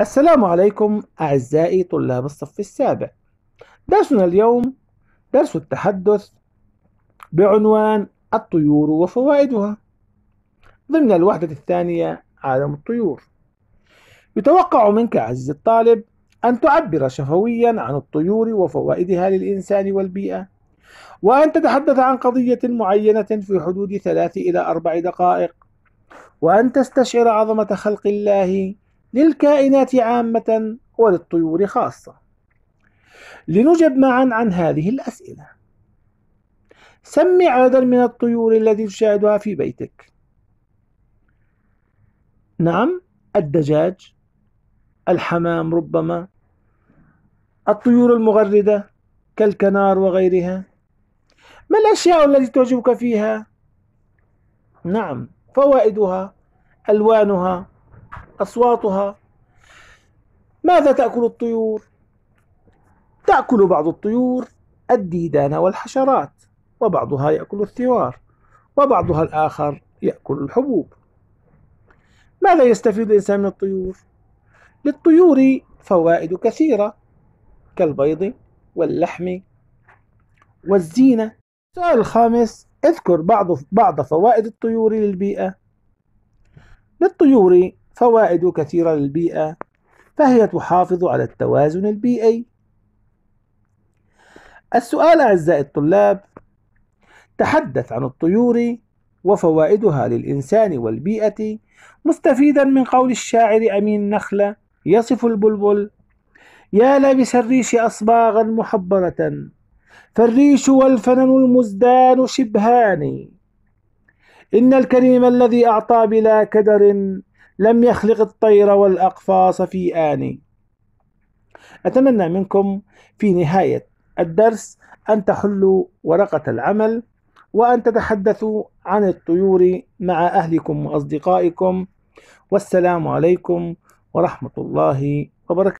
السلام عليكم أعزائي طلاب الصف السابع درسنا اليوم درس التحدث بعنوان الطيور وفوائدها ضمن الوحدة الثانية عالم الطيور يتوقع منك عزيزي الطالب أن تعبر شفويا عن الطيور وفوائدها للإنسان والبيئة وأن تتحدث عن قضية معينة في حدود ثلاث إلى أربع دقائق وأن تستشعر عظمة خلق الله للكائنات عامة وللطيور خاصة لنجب معا عن هذه الأسئلة سمي عددا من الطيور التي تشاهدها في بيتك نعم الدجاج الحمام ربما الطيور المغردة كالكنار وغيرها ما الأشياء التي تعجبك فيها؟ نعم فوائدها ألوانها أصواتها ماذا تأكل الطيور؟ تأكل بعض الطيور الديدان والحشرات وبعضها يأكل الثوار وبعضها الآخر يأكل الحبوب ماذا يستفيد الإنسان من الطيور؟ للطيور فوائد كثيرة كالبيض واللحم والزينة السؤال الخامس اذكر بعض بعض فوائد الطيور للبيئة للطيور فوائد كثيرة للبيئة فهي تحافظ على التوازن البيئي السؤال أعزائي الطلاب تحدث عن الطيور وفوائدها للإنسان والبيئة مستفيدا من قول الشاعر أمين نخلة يصف البلبل يا لابس الريش أصباغا محبرة فالريش والفنن المزدان شبهان إن الكريم الذي أعطى بلا كدر لم يخلق الطير والأقفاص في آن أتمنى منكم في نهاية الدرس أن تحلوا ورقة العمل وأن تتحدثوا عن الطيور مع أهلكم وأصدقائكم والسلام عليكم ورحمة الله وبركاته